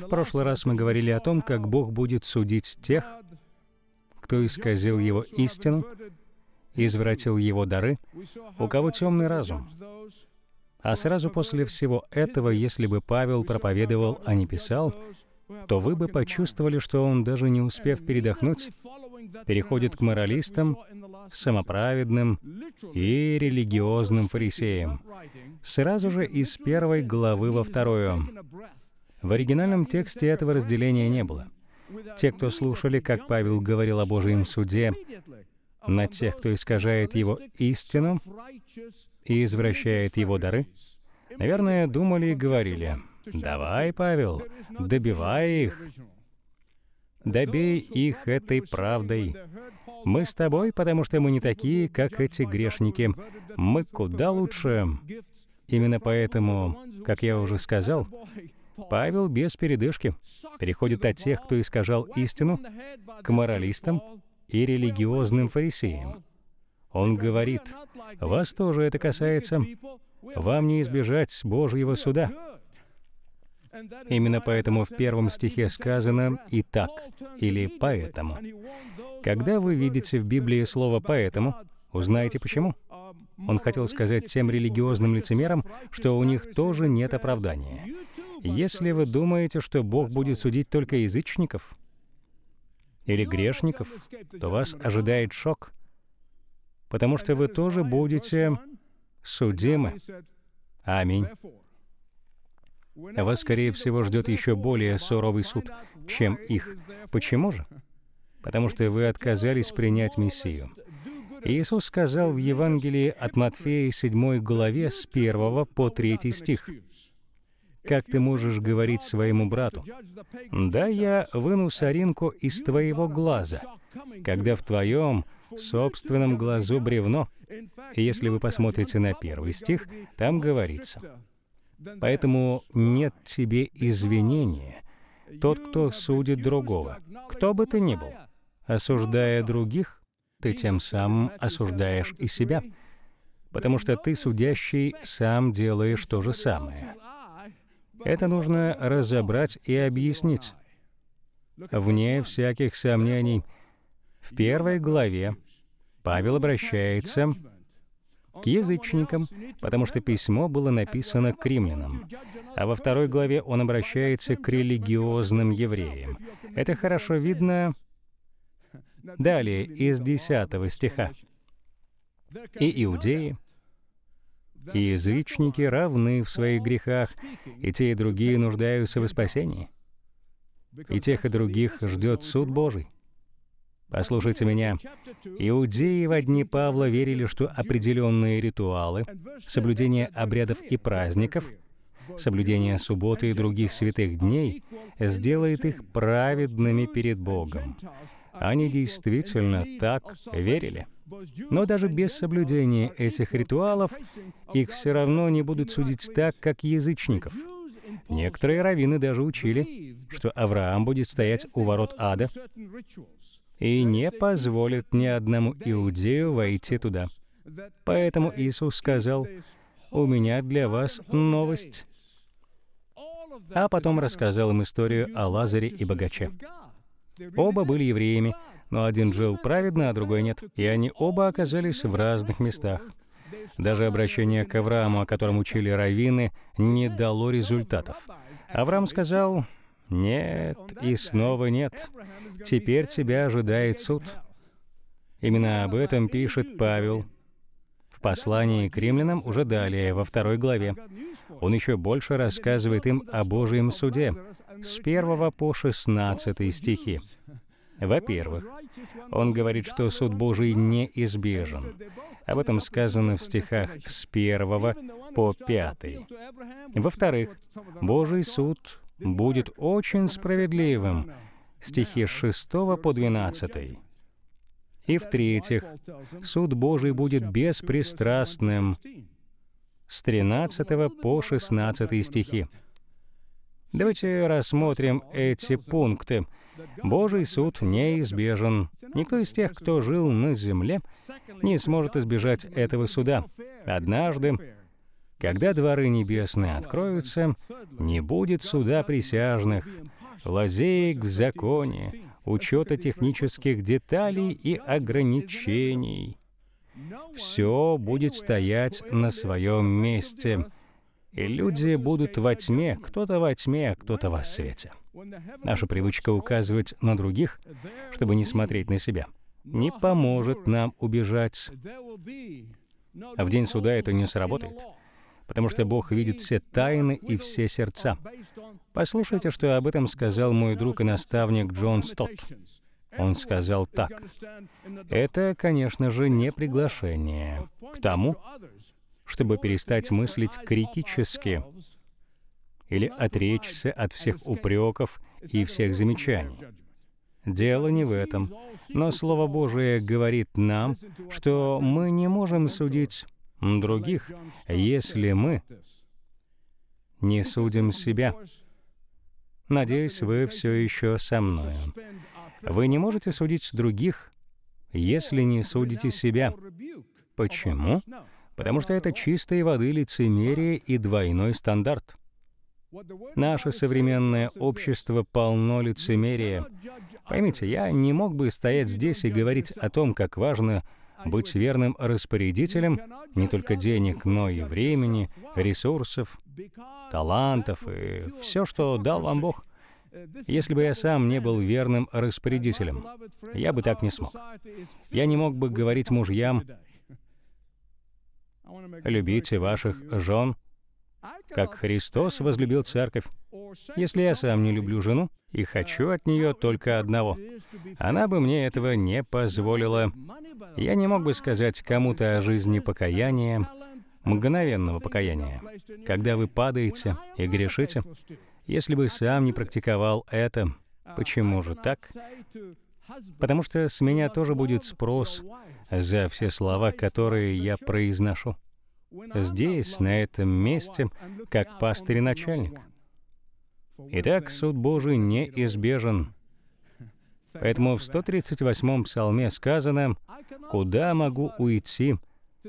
В прошлый раз мы говорили о том, как Бог будет судить тех, кто исказил Его истину, извратил Его дары, у кого темный разум. А сразу после всего этого, если бы Павел проповедовал, а не писал, то вы бы почувствовали, что он, даже не успев передохнуть, переходит к моралистам, самоправедным и религиозным фарисеям. Сразу же из первой главы во вторую. В оригинальном тексте этого разделения не было. Те, кто слушали, как Павел говорил о Божьем суде, на тех, кто искажает его истину и извращает его дары, наверное, думали и говорили, «Давай, Павел, добивай их, добей их этой правдой. Мы с тобой, потому что мы не такие, как эти грешники. Мы куда лучше». Именно поэтому, как я уже сказал, Павел без передышки переходит от тех, кто искажал истину, к моралистам и религиозным фарисеям. Он говорит, «Вас тоже это касается, вам не избежать Божьего суда». Именно поэтому в первом стихе сказано «и так» или «поэтому». Когда вы видите в Библии слово «поэтому», узнаете почему. Он хотел сказать тем религиозным лицемерам, что у них тоже нет оправдания. Если вы думаете, что Бог будет судить только язычников или грешников, то вас ожидает шок, потому что вы тоже будете судимы. Аминь. Вас, скорее всего, ждет еще более суровый суд, чем их. Почему же? Потому что вы отказались принять Мессию. Иисус сказал в Евангелии от Матфея 7 главе с 1 по 3 стих, как ты можешь говорить своему брату, «Да, я выну соринку из твоего глаза», когда в твоем собственном глазу бревно. если вы посмотрите на первый стих, там говорится, «Поэтому нет тебе извинения, тот, кто судит другого, кто бы ты ни был, осуждая других, ты тем самым осуждаешь и себя, потому что ты, судящий, сам делаешь то же самое». Это нужно разобрать и объяснить, вне всяких сомнений. В первой главе Павел обращается к язычникам, потому что письмо было написано к римлянам. А во второй главе он обращается к религиозным евреям. Это хорошо видно далее из 10 стиха. «И иудеи, и язычники равны в своих грехах, и те и другие нуждаются в спасении. И тех и других ждет суд Божий. Послушайте меня. Иудеи во дни Павла верили, что определенные ритуалы, соблюдение обрядов и праздников, соблюдение субботы и других святых дней сделает их праведными перед Богом. Они действительно так верили. Но даже без соблюдения этих ритуалов их все равно не будут судить так, как язычников. Некоторые раввины даже учили, что Авраам будет стоять у ворот ада и не позволит ни одному иудею войти туда. Поэтому Иисус сказал, «У меня для вас новость». А потом рассказал им историю о Лазаре и богаче. Оба были евреями, но один жил праведно, а другой нет, и они оба оказались в разных местах. Даже обращение к Аврааму, о котором учили раввины, не дало результатов. Авраам сказал, «Нет, и снова нет. Теперь тебя ожидает суд». Именно об этом пишет Павел в послании к римлянам уже далее, во второй главе. Он еще больше рассказывает им о Божьем суде с 1 по 16 стихи. Во-первых, он говорит, что суд Божий неизбежен. Об этом сказано в стихах с 1 по 5. Во-вторых, Божий суд будет очень справедливым. Стихи с 6 по 12. И в-третьих, суд Божий будет беспристрастным с 13 по 16 стихи. Давайте рассмотрим эти пункты. Божий суд неизбежен. Никто из тех, кто жил на земле, не сможет избежать этого суда. Однажды, когда дворы небесные откроются, не будет суда присяжных, лазеек в законе, учета технических деталей и ограничений. Все будет стоять на своем месте, и люди будут во тьме, кто-то во тьме, кто-то во свете. Наша привычка указывать на других, чтобы не смотреть на себя, не поможет нам убежать. А в день суда это не сработает, потому что Бог видит все тайны и все сердца. Послушайте, что об этом сказал мой друг и наставник Джон Стотт. Он сказал так. Это, конечно же, не приглашение к тому, чтобы перестать мыслить критически или отречься от всех упреков и всех замечаний. Дело не в этом. Но Слово Божие говорит нам, что мы не можем судить других, если мы не судим себя. Надеюсь, вы все еще со мною. Вы не можете судить других, если не судите себя. Почему? Потому что это чистой воды лицемерие и двойной стандарт. Наше современное общество полно лицемерия. Поймите, я не мог бы стоять здесь и говорить о том, как важно быть верным распорядителем не только денег, но и времени, ресурсов, талантов и все, что дал вам Бог. Если бы я сам не был верным распорядителем, я бы так не смог. Я не мог бы говорить мужьям, «Любите ваших жен», как Христос возлюбил церковь. Если я сам не люблю жену и хочу от нее только одного, она бы мне этого не позволила. Я не мог бы сказать кому-то о жизни покаяния, мгновенного покаяния, когда вы падаете и грешите, если бы сам не практиковал это. Почему же так? Потому что с меня тоже будет спрос за все слова, которые я произношу здесь, на этом месте, как пастырь и начальник. Итак, суд Божий неизбежен. Поэтому в 138-м псалме сказано, «Куда могу уйти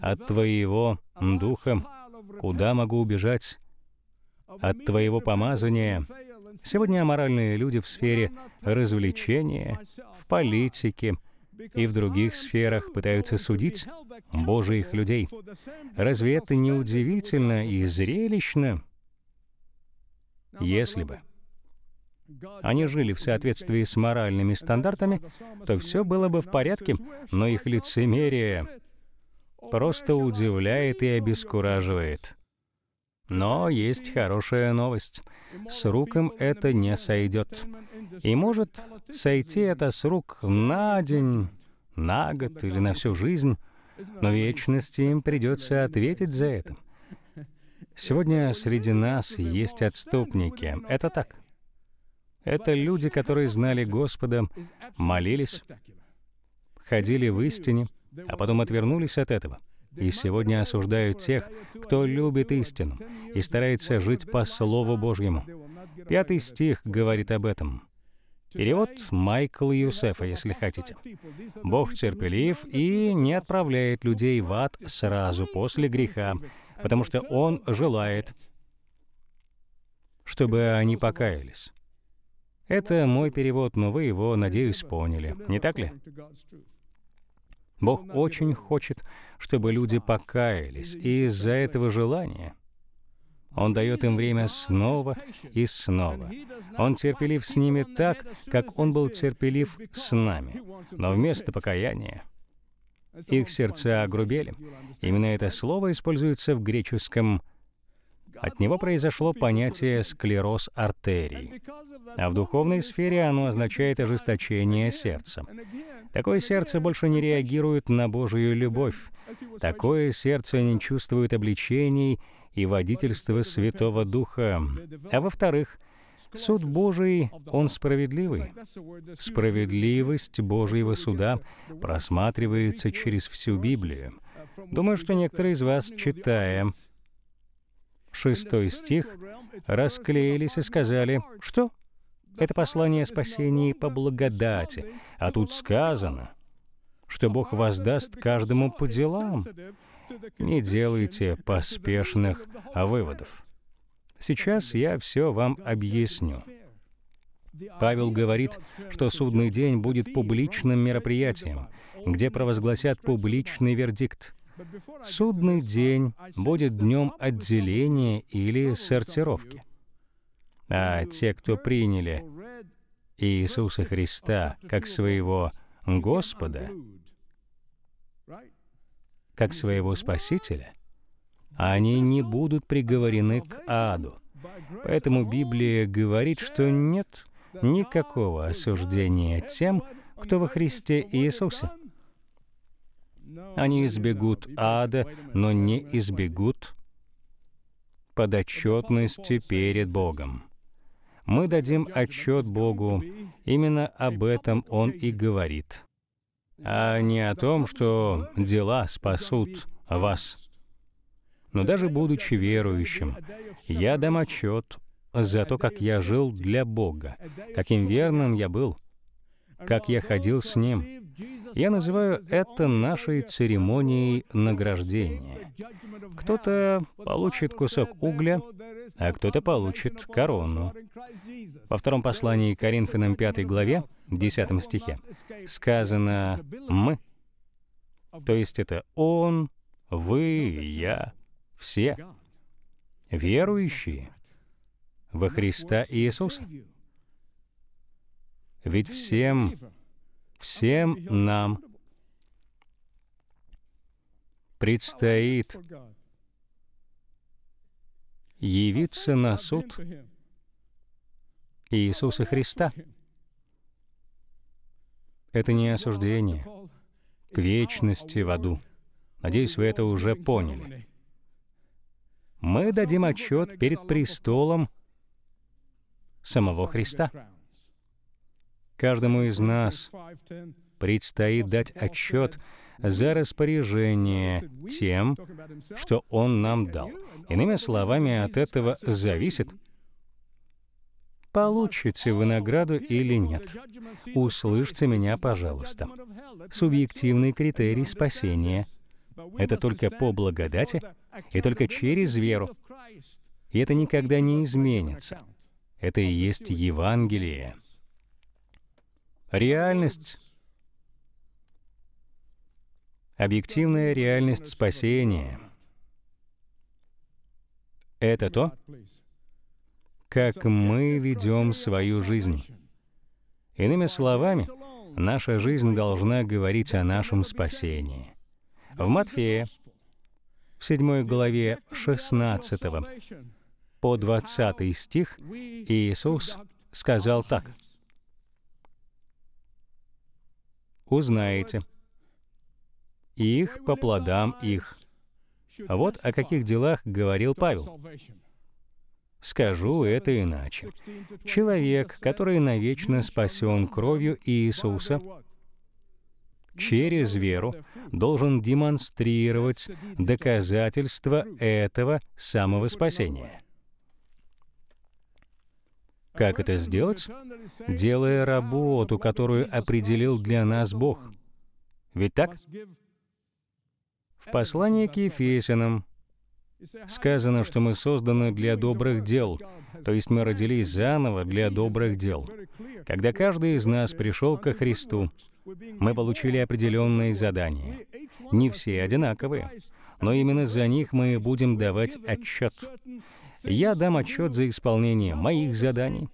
от Твоего Духа? Куда могу убежать от Твоего помазания?» Сегодня аморальные люди в сфере развлечения, в политике, и в других сферах пытаются судить Божьих людей. Разве это не удивительно и зрелищно, если бы они жили в соответствии с моральными стандартами, то все было бы в порядке, но их лицемерие просто удивляет и обескураживает. Но есть хорошая новость. С руком это не сойдет. И может сойти это с рук на день, на год или на всю жизнь, но вечности им придется ответить за это. Сегодня среди нас есть отступники. Это так. Это люди, которые знали Господа, молились, ходили в истине, а потом отвернулись от этого и сегодня осуждают тех, кто любит истину и старается жить по Слову Божьему. Пятый стих говорит об этом. Перевод Майкла Юсефа, если хотите. «Бог терпелив и не отправляет людей в ад сразу после греха, потому что Он желает, чтобы они покаялись». Это мой перевод, но вы его, надеюсь, поняли, не так ли? Бог очень хочет, чтобы люди покаялись, и из-за этого желания Он дает им время снова и снова. Он терпелив с ними так, как Он был терпелив с нами. Но вместо покаяния их сердца огрубели. Именно это слово используется в греческом от него произошло понятие «склероз артерий», а в духовной сфере оно означает ожесточение сердца. Такое сердце больше не реагирует на Божию любовь, такое сердце не чувствует обличений и водительства Святого Духа. А во-вторых, суд Божий, он справедливый. Справедливость Божьего суда просматривается через всю Библию. Думаю, что некоторые из вас, читая Шестой стих, расклеились и сказали, что это послание о спасении по благодати, а тут сказано, что Бог воздаст каждому по делам. Не делайте поспешных выводов. Сейчас я все вам объясню. Павел говорит, что судный день будет публичным мероприятием, где провозгласят публичный вердикт — Судный uh, день будет днем отделения или сортировки. А те, кто приняли Иисуса Христа как своего Господа, как своего Спасителя, они не будут приговорены к аду. Поэтому Библия говорит, что нет никакого осуждения тем, кто во Христе Иисусе. Они избегут ада, но не избегут подотчетности перед Богом. Мы дадим отчет Богу. Именно об этом Он и говорит. А не о том, что дела спасут вас. Но даже будучи верующим, я дам отчет за то, как я жил для Бога, каким верным я был, как я ходил с Ним, я называю это нашей церемонией награждения. Кто-то получит кусок угля, а кто-то получит корону. Во втором послании Коринфянам 5 главе, 10 стихе, сказано «мы». То есть это «он», «вы», «я», «все». Верующие во Христа Иисуса. Ведь всем Всем нам предстоит явиться на суд Иисуса Христа. Это не осуждение к вечности в аду. Надеюсь, вы это уже поняли. Мы дадим отчет перед престолом самого Христа. Каждому из нас предстоит дать отчет за распоряжение тем, что Он нам дал. Иными словами, от этого зависит, получите вы награду или нет. Услышьте меня, пожалуйста. Субъективный критерий спасения — это только по благодати и только через веру. И это никогда не изменится. Это и есть Евангелие. Реальность, объективная реальность спасения — это то, как мы ведем свою жизнь. Иными словами, наша жизнь должна говорить о нашем спасении. В Матфея, в 7 главе 16 по 20 стих, Иисус сказал так — узнаете их по плодам их. Вот о каких делах говорил Павел. Скажу это иначе. Человек, который навечно спасен кровью Иисуса, через веру должен демонстрировать доказательство этого самого спасения. Как это сделать? Делая работу, которую определил для нас Бог. Ведь так? В послании к Ефесянам сказано, что мы созданы для добрых дел, то есть мы родились заново для добрых дел. Когда каждый из нас пришел ко Христу, мы получили определенные задания. Не все одинаковые, но именно за них мы будем давать отчет я дам отчет за исполнение моих заданий.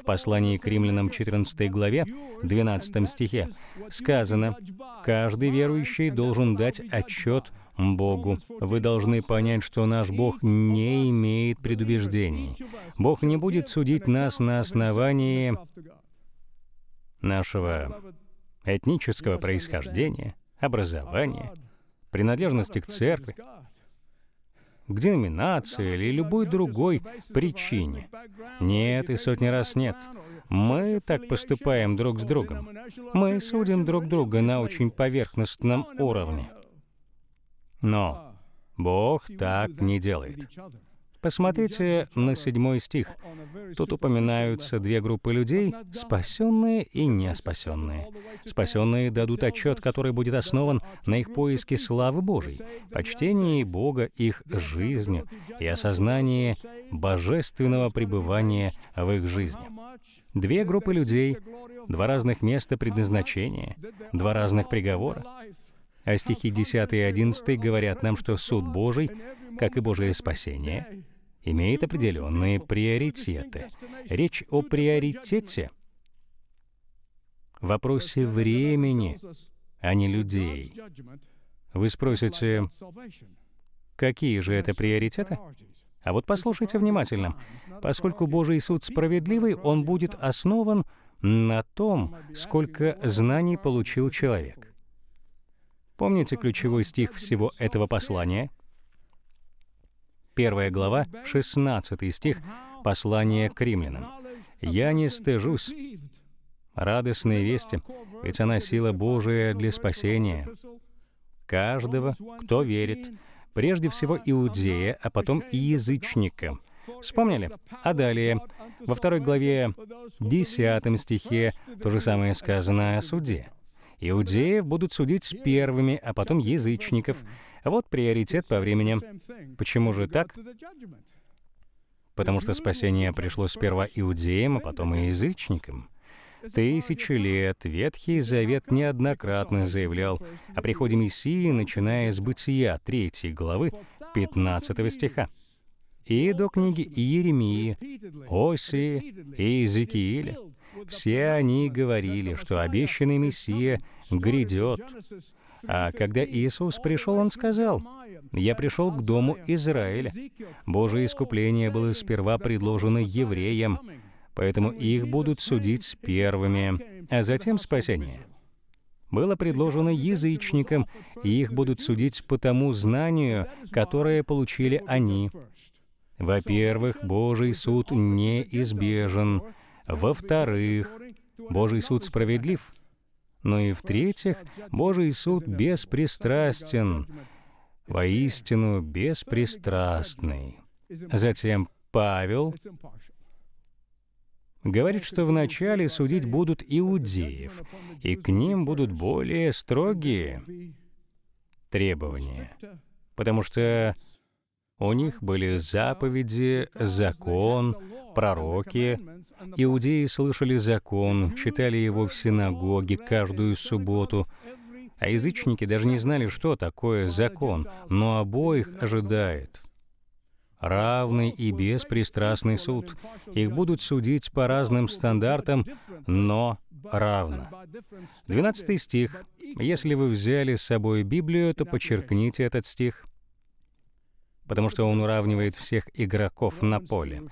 В послании к римлянам 14 главе, 12 стихе, сказано, «Каждый верующий должен дать отчет Богу. Вы должны понять, что наш Бог не имеет предубеждений. Бог не будет судить нас на основании нашего этнического происхождения, образования, принадлежности к церкви, к деноминации или любой другой причине. Нет и сотни раз нет. Мы так поступаем друг с другом. Мы судим друг друга на очень поверхностном уровне. Но Бог так не делает. Посмотрите на седьмой стих. Тут упоминаются две группы людей — спасенные и неспасенные. Спасенные дадут отчет, который будет основан на их поиске славы Божьей, почтении Бога их жизнью и осознании божественного пребывания в их жизни. Две группы людей, два разных места предназначения, два разных приговора. А стихи 10 и 11 говорят нам, что суд Божий, как и Божие спасение, имеет определенные приоритеты. Речь о приоритете в вопросе времени, а не людей. Вы спросите, какие же это приоритеты? А вот послушайте внимательно. Поскольку Божий суд справедливый, он будет основан на том, сколько знаний получил человек. Помните ключевой стих всего этого послания — 1 глава, 16 стих, послание к римлянам. «Я не стыжусь радостной вести, ведь она сила Божия для спасения каждого, кто верит, прежде всего иудея, а потом и язычника». Вспомнили? А далее, во второй главе, 10 стихе, то же самое сказано о суде. Иудеев будут судить первыми, а потом язычников. Вот приоритет по времени. Почему же так? Потому что спасение пришло сперва иудеям, а потом и язычникам. Тысячи лет Ветхий Завет неоднократно заявлял о приходе Мессии, начиная с Бытия 3 главы 15 стиха и до книги Иеремии, Оси и Иезекииля. Все они говорили, что обещанный Мессия грядет. А когда Иисус пришел, Он сказал, «Я пришел к дому Израиля». Божие искупление было сперва предложено евреям, поэтому их будут судить первыми, а затем спасение было предложено язычникам, и их будут судить по тому знанию, которое получили они. Во-первых, Божий суд неизбежен. Во-вторых, Божий суд справедлив но и в-третьих, Божий суд беспристрастен, воистину беспристрастный. Затем Павел говорит, что вначале судить будут иудеев, и к ним будут более строгие требования, потому что у них были заповеди, закон, пророки. Иудеи слышали закон, читали его в синагоге каждую субботу, а язычники даже не знали, что такое закон, но обоих ожидает равный и беспристрастный суд. Их будут судить по разным стандартам, но равно. 12 стих. Если вы взяли с собой Библию, то подчеркните этот стих потому что он уравнивает всех игроков на поле.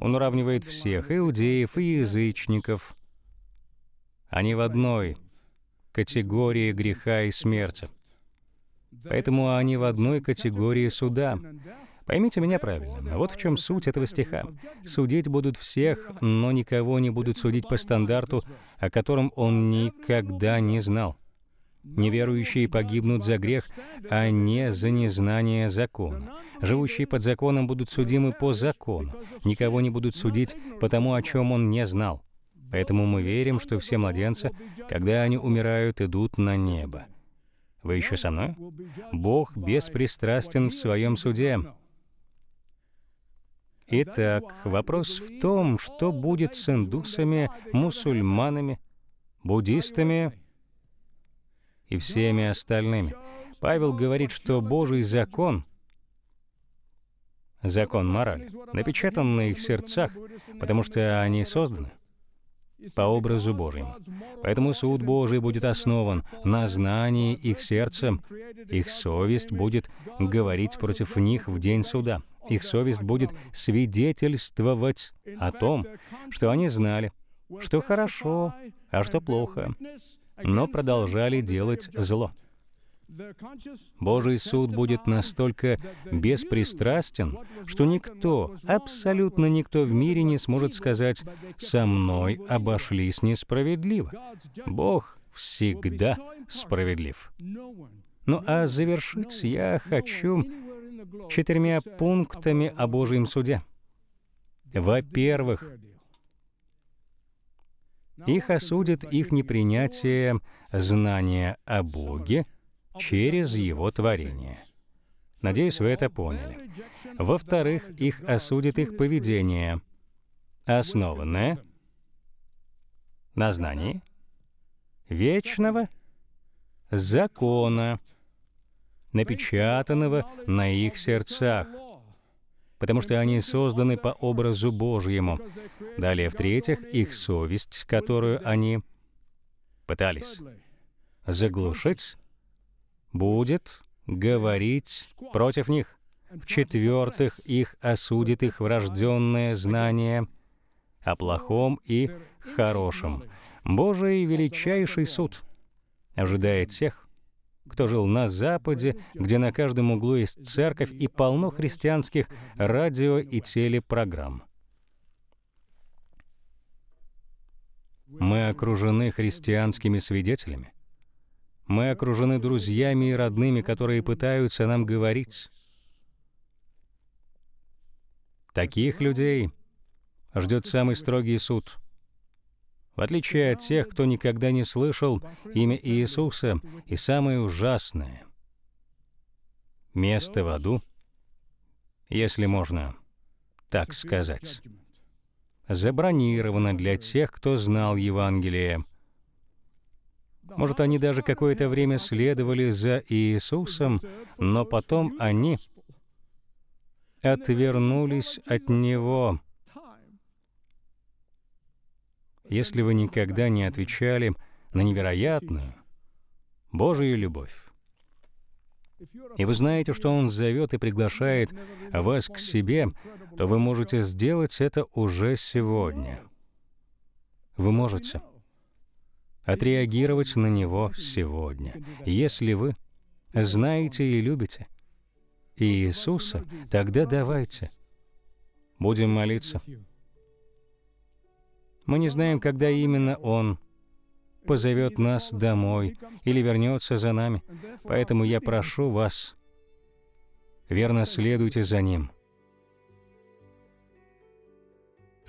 Он уравнивает всех иудеев и язычников. Они в одной категории греха и смерти. Поэтому они в одной категории суда. Поймите меня правильно, вот в чем суть этого стиха. «Судить будут всех, но никого не будут судить по стандарту, о котором он никогда не знал». Неверующие погибнут за грех, а не за незнание закона. Живущие под законом будут судимы по закону. Никого не будут судить по тому, о чем он не знал. Поэтому мы верим, что все младенцы, когда они умирают, идут на небо. Вы еще со мной? Бог беспристрастен в своем суде. Итак, вопрос в том, что будет с индусами, мусульманами, буддистами и всеми остальными. Павел говорит, что Божий закон закон морали, напечатан на их сердцах, потому что они созданы по образу Божьему. Поэтому суд Божий будет основан на знании их сердцем, их совесть будет говорить против них в день суда. Их совесть будет свидетельствовать о том, что они знали, что хорошо, а что плохо, но продолжали делать зло. Божий суд будет настолько беспристрастен, что никто, абсолютно никто в мире не сможет сказать «со мной обошлись несправедливо». Бог всегда справедлив. Ну а завершить я хочу четырьмя пунктами о Божьем суде. Во-первых, их осудит их непринятие знания о Боге через его творение. Надеюсь, вы это поняли. Во-вторых, их осудит их поведение, основанное на знании вечного закона, напечатанного на их сердцах, потому что они созданы по образу Божьему. Далее, в-третьих, их совесть, которую они пытались заглушить, будет говорить против них. В-четвертых, их осудит их врожденное знание о плохом и хорошем. Божий величайший суд ожидает всех, кто жил на Западе, где на каждом углу есть церковь и полно христианских радио и телепрограмм. Мы окружены христианскими свидетелями, мы окружены друзьями и родными, которые пытаются нам говорить. Таких людей ждет самый строгий суд. В отличие от тех, кто никогда не слышал имя Иисуса, и самое ужасное — место в аду, если можно так сказать, забронировано для тех, кто знал Евангелие — может, они даже какое-то время следовали за Иисусом, но потом они отвернулись от Него. Если вы никогда не отвечали на невероятную Божию любовь, и вы знаете, что Он зовет и приглашает вас к себе, то вы можете сделать это уже сегодня. Вы можете отреагировать на него сегодня, если вы знаете и любите Иисуса, тогда давайте. Будем молиться. Мы не знаем, когда именно Он позовет нас домой или вернется за нами. Поэтому я прошу вас, верно следуйте за Ним.